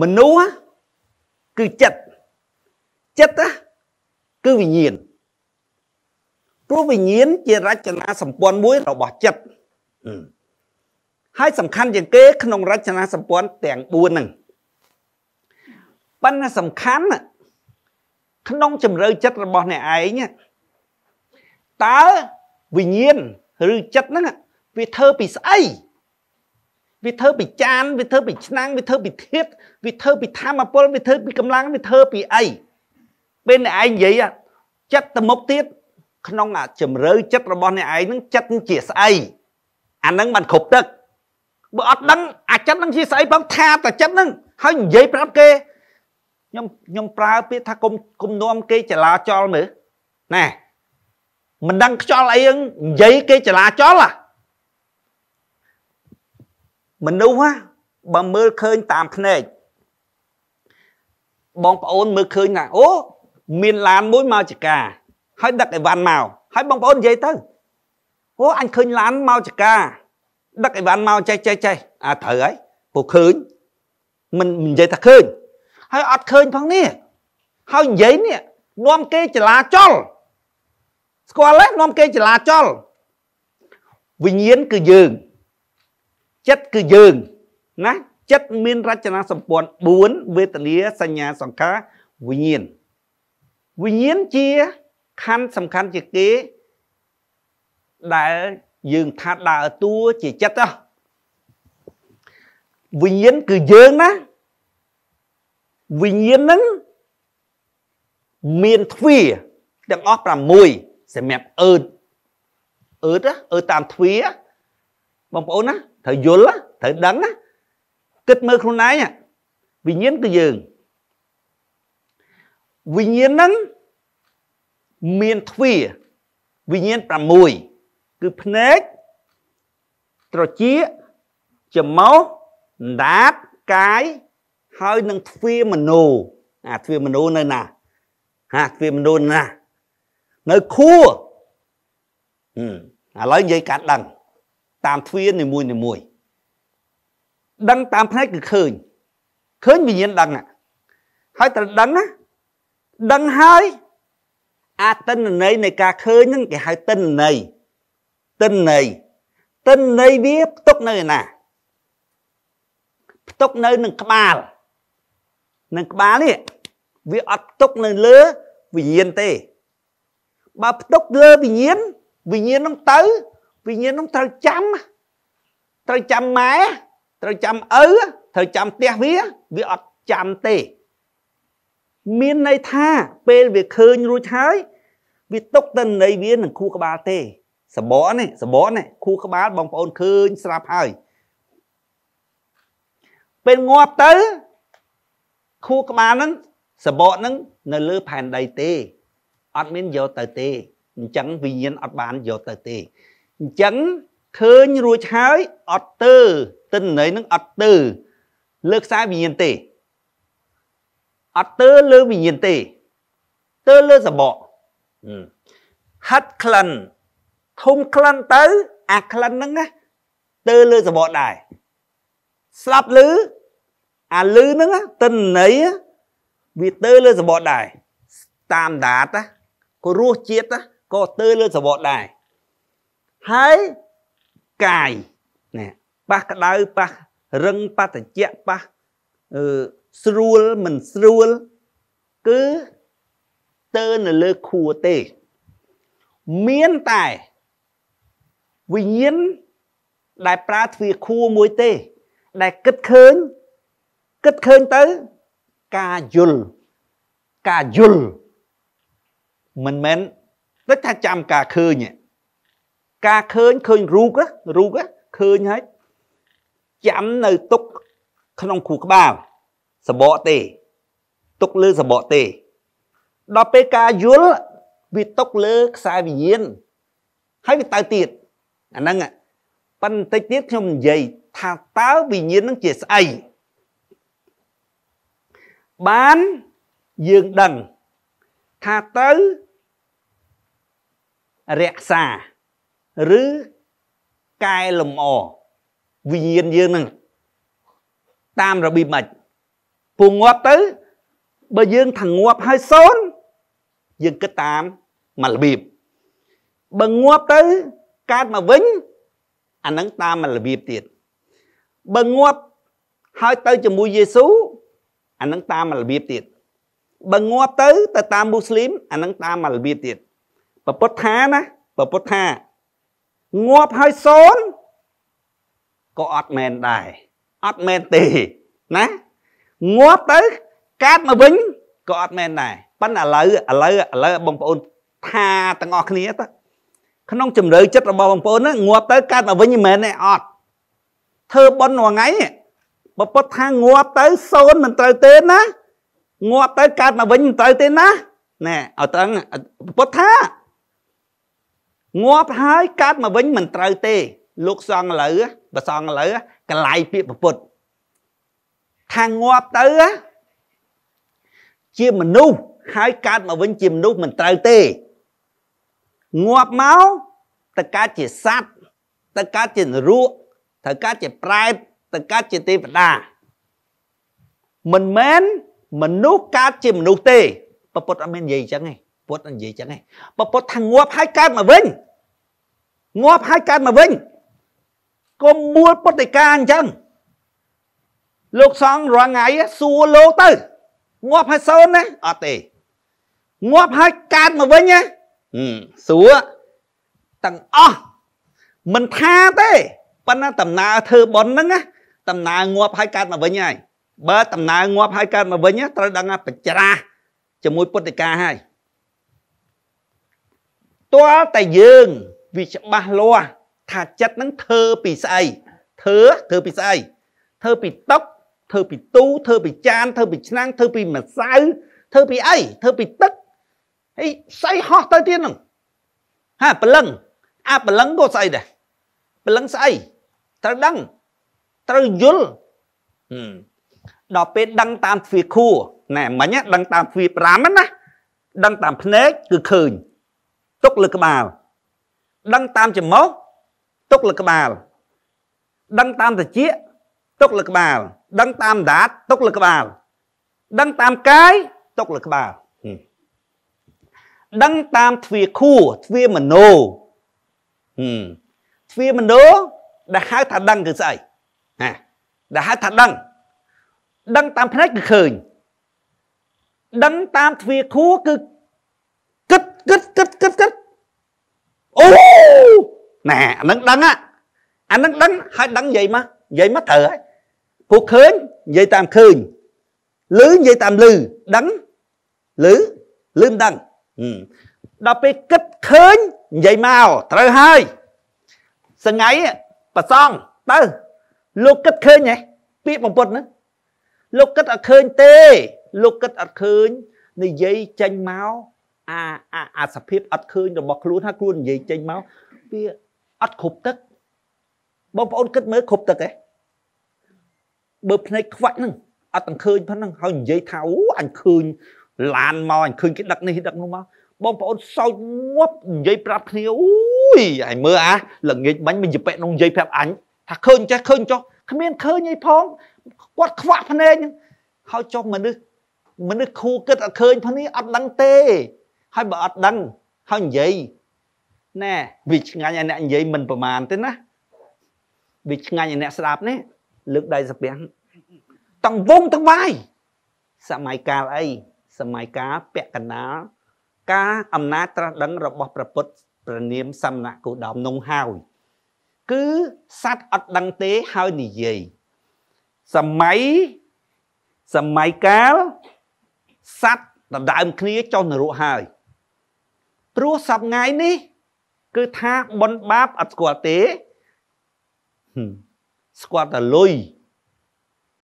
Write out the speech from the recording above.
មនុស្សគឺចិត្តចិត្តគឺវិញ្ញាណព្រោះវិញ្ញាណជារចនាសម្ព័ន្ធមួយរបស់ចិត្តហើយ សំខាន់ជាងគេក្នុងរចនាសម្ព័ន្ធទាំង4ហ្នឹងប៉ុន្តែសំខាន់ក្នុងជំរឿចិត្តរបស់អ្នកឯងតើវិញ្ញាណឬចិត្តហ្នឹងវាធ្វើពីស្អីវាធ្វើពីចានវាធ្វើពីឆ្នាំងវាធ្វើពីធាតវាធ្វើពីធម្មពលវាធ្វើពីកម្លាំងវាធ្វើពីអីពេលអ្នកឯងនិយាយចិត្តទៅមុខទៀតក្នុងជំរឿចិត្តរបស់អ្នកឯងនឹងចិត្តជាស្អីអានឹងបានគ្រប់ទឹកបើអត់ដឹងអាចិត្តនឹងជាស្អីផងថាតែចិត្តនឹងហើយនិយាយប្រាប់គេខ្ញុំខ្ញុំប្រើពាក្យថាគុំគុំនាំគេចលាចលមើលណាមិនដឹងខ្យល់អីហ្នឹងនិយាយគេចលាចលហ៎មនុស្សបើមើលឃើញតាមភ្នែកបងប្អូនមើលឃើញថាអូ មានឡានមួយមកចកាហើយដឹកអីវ៉ាន់មកហើយបងប្អូននិយាយទៅ អូអញឃើញឡានមកចកាដឹកអីវ៉ាន់មកចេះចេះចេះអាត្រូវហើយពូឃើញមិននិយាយថាឃើញហើយអត់ឃើញផងនេះហើយនិយាយនេះនាំគេចលាចល ស្គាល់ទេនាំគេចលាចល វិញ្ញាណគឺយើងចិត្តគឺយើងណាចិត្តមានរចនាសម្ព័ន្ធ4វេទនាសញ្ញាសង្ខារវិញ្ញាណវិញ្ញាណជាខណ្ឌសំខាន់ជាគេដែលយើងថាដើរតួជាចិត្តហ៎វិញ្ញាណគឺយើងណាវិញ្ញាណហ្នឹងមានទ្វាទាំងអស់6សម្រាប់អឺតអឺតអឺតតាមទ្វាបងប្អូនណាត្រូវយល់ណាត្រូវដឹងណា គិតមើលខ្លួនឯងវិញ្ញាណគឺយើងវិញ្ញាណហ្នឹងមានទ្វាវិញ្ញាណ6គឺភ្នែកត្រចៀកច្រមុះដាតកាយហើយនឹងទ្វាមโนអាទ្វាមโนនៅណា ហាទ្វាមโนណា នៅខួរឥឡូវនិយាយកាត់ដឹងតាមទ្វារនីមួយនីមួយដឹងតាមផ្នែកគឺឃើញឃើញវិញ្ញាណដឹងហើយត្រូវដឹងណាដឹងហើយអាទិន្នន័យនៃការឃើញហ្នឹងគេហៅទិន្នន័យទិន្នន័យទិន្នន័យវាផ្ទុកនៅឯណាផ្ទុកនៅនឹងក្បាលនឹងក្បាលនេះវាអត់ផ្ទុកនៅលើវិញ្ញាណទេបើផ្ទុកលើវិញ្ញាណវិញ្ញាណនឹងទៅវិញ្ញាណនោះត្រូវចាំត្រូវចាំម៉ែត្រូវចាំឪត្រូវចាំផ្ទះវា វាអត់ចាំទេ មានន័យថាពេលវាឃើញរួចហើយ វាຕົកទៅនៃវានឹងខួរក្បាលទេ សបកនេះសបកនេះខួរក្បាលបងប្អូនឃើញស្រាប់ហើយពេលងាប់ទៅខួរក្បាលហ្នឹងសបកហ្នឹងនៅលើផែនដីទេអត់មានយកទៅទេអញ្ចឹងវិញ្ញាណអត់បានយកទៅទេអញ្ចឹងឃើញរួចហើយអត់ទៅទិន្នន័យនឹងអត់ទៅលើខ្សែវិញ្ញាណទេអត់ទៅលើវិញ្ញាណទេ ទៅលើសបកហັດក្លិនធំក្លិនទៅ អាក្លិនហ្នឹងណាទៅលើសបកដែរស្លាប់លឺអាលឺហ្នឹងទិន្នន័យវាទៅលើសបកដែរតាមដាតណាក៏រសជាតិណាក៏ទៅលើសបកដែរហើយកាយណាប៉ះក្តៅប៉ះរឹងប៉ះត្រជាក់ប៉ះអឺស្រួលមិនស្រួល គឺទៅនៅលើខួរទេ មានតែវិញ្ញាណដែលប្រើទ្វាខួរមួយទេដែលគិតឃើញគិតឃើញទៅ ការយល់ការយល់មិនមែនដូចថាចាំការឃើញទេការឃើញឃើញរូបរូបឃើញហើយចាំនៅទុកក្នុងខួរក្បាលសបកទេ ទុកលើសបកទេដល់ពេលការយល់វាຕົកលើខ្សែវិញ្ញាណហើយវាទៅទៀតអាហ្នឹងប៉ិនតិចទៀតខ្ញុំនិយាយថាតើវិញ្ញាណហ្នឹងជាស្អីបានយើងដឹងថាទៅរក្សាឬកែលម្អវិញ្ញាណយើងនឹងតាមរបៀបម៉េចពងងាប់ទៅបើយើងថាងាប់ហើយសូន្យយើងគិតតាមមួយរបៀបបើងាប់ទៅកើតមកវិញអានឹងតាមមួយរបៀបទៀតបើងាប់ហើយទៅជាមួយយេស៊ូអានឹងតាមមួយរបៀបទៀតបើងាប់ទៅទៅតាមមូស្លីមអានឹងតាមមួយរបៀបទៀតពពុទ្ធថាណាពពុទ្ធថាងាប់ហើយសូន្យក៏អត់មែនដែរអត់មែនទេណាងាប់ទៅកើតមកវិញក៏អត់មែនដែរប៉ុន្តែឥឡូវឥឡូវឥឡូវបងប្អូន ថាទាំងអស់គ្នាទៅក្នុងជំរឿចិត្តរបស់បងប្អូនហ្នឹងងាប់ទៅកើតមកវិញមិនមែនទេអត់ធ្វើប៉ុនរាល់ថ្ងៃបពុតថាងាប់ទៅសូន្យមិនត្រូវទេណាងាប់ទៅកើតមកវិញមិនត្រូវទេណាណែឲ្យត្រឹងពុទ្ធថាងាប់ហើយកើតមកវិញមិនត្រូវទេ លោកសង្ឃលើប្រសង្ឃលើកលៃពាក្យប្រពុតខាងងាប់ទៅជាមនុស្សហើយកើតមកវិញជាមនុស្សមិនត្រូវទេងាប់មកទៅកើតជាសត្វទៅកើតជានរកទៅកើតជាប្រែតទៅកើតជាទេវតាមិនមែនមនុស្សកើតជាមនុស្សទេប្រពុតអត់មាននិយាយអញ្ចឹងទេពុទ្ធនិយាយចឹងឯងបើពុទ្ធថាងាប់ហើយកើតមកវិញងាប់ហើយកើតមកវិញកុំមួលពុទ្ធិកាអញ្ចឹងលោកសង្ឃរាល់ថ្ងៃសួរលោកទៅងាប់ហើយសូនណាអត់ទេងាប់ហើយកើតមកវិញណាសួរទាំងអស់មិនថាទេប៉ុន្តែដំណើរធ្វើប៉ុនហ្នឹងណាដំណើរងាប់ហើយកើតមកវិញហើយបើដំណើរងាប់ហើយកើតមកវិញត្រូវដឹងថាបច្ច្រាសជាមួយពុទ្ធិកាហើយទាល់តែយើងវាច្បាស់លាស់ថាចិត្តនឹងធ្វើពីស្អីធ្វើធ្វើពីស្អីធ្វើពីតុកធ្វើពីទូធ្វើពីចានធ្វើពីឆ្នាំងធ្វើពីម្សៅធ្វើពីអីធ្វើពីទឹកហើយស្អីហោះទៅទៀតហ្នឹងហាព្រលឹងអាព្រលឹងក៏ស្អីដែរព្រលឹងស្អីត្រូវដឹងត្រូវយល់ដល់ពេលដឹងតាមទ្វារខួរណែមិញដឹងតាមទ្វារ5ណាដឹងតាមភ្នែកគឺឃើញទុកលើក្បាលដឹងតាមច្រមុះទុកលើក្បាលដឹងតាមត្រចៀកទុកលើក្បាលដឹងតាមដាតទុកលើក្បាលដឹងតាមកាយទុកលើក្បាលដឹងតាមទ្វាខួរទ្វាមโนទ្វាមโนដែលហៅថាដឹងគឺស្អីណាដែលហៅថាដឹងដឹងតាមភ្នែកគឺឃើញដឹងតាមទ្វាខួរគឺគិតគិតគិតគិតគិតអូណែអានឹងដឹងអានឹងដឹងហើយដឹងនិយាយមកនិយាយមកត្រូវហើយពួកឃើញនិយាយតាមឃើញឮនិយាយតាមឮដឹងឮឮមិនដឹងដល់ពេលគិតឃើញនិយាយមកត្រូវហើយសងៃប្រសងទៅលោកគិតឃើញហ៎ពាក្យបំពុតហ្នឹងលោកគិតអត់ឃើញទេ លោកគិតអត់ឃើញនិយាយចេញមកអាអាអាសភាពអត់ឃើញរបស់ខ្លួនថាខ្លួននិយាយចេញមកវាអត់គ្រប់ទឹកបងប្អូនគិតមើលគ្រប់ទឹកឯងបើភ្នែកខ្វាច់ហ្នឹងអត់ទាំងឃើញផងហ្នឹងហើយនិយាយថាអូអញឃើញឡានមកអញឃើញគេដឹកនេះដឹកនោះមកបងប្អូនសោចងាប់និយាយប្រាប់គ្នាអូយអញមើលអាល្ងាចបាញ់មិនជិបិនោះនិយាយប្រាប់អញថាឃើញចេះឃើញចុះគ្មានឃើញអីផងគាត់ខ្វាក់ភ្នែកហ្នឹងហើយចុះមនុស្សមនុស្សខួរគិតអត់ឃើញផងនេះអត់ដឹងទេហើយបើអត់ដឹងហើយនិយាយណែវាឆ្ងាញ់ឲ្យអ្នកនិយាយមិនប្រមាណទេណាវាឆ្ងាញ់ឲ្យអ្នកស្ដាប់នេះលើកដៃសាពាំងតង្វងតង្វាយសម័យកាលអីសម័យកាលពាក់កណ្ដាលការអំណាចត្រាស់ដឹងរបស់ព្រះពុទ្ធព្រះនាមសមណគោដមនងហើយគឺសัตว์អត់ដឹងទេហើយនិយាយសម័យសម័យកាលសัตว์ដដើមគ្នាចុះនរកហើយព្រោះសប្ងាយនេះ គឺថាបុណ្យបាបអត់ស្គាល់ទេ ស្គាល់តែលុយ